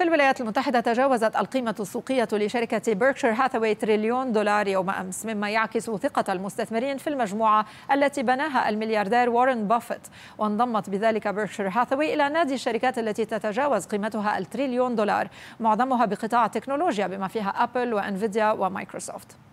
في الولايات المتحدة تجاوزت القيمة السوقية لشركة بيركشير هاثاوي تريليون دولار يوم أمس مما يعكس ثقة المستثمرين في المجموعة التي بناها الملياردير وارن بافيت وانضمت بذلك بيركشير هاثاوي إلى نادي الشركات التي تتجاوز قيمتها التريليون دولار معظمها بقطاع التكنولوجيا بما فيها أبل وإنفيديا ومايكروسوفت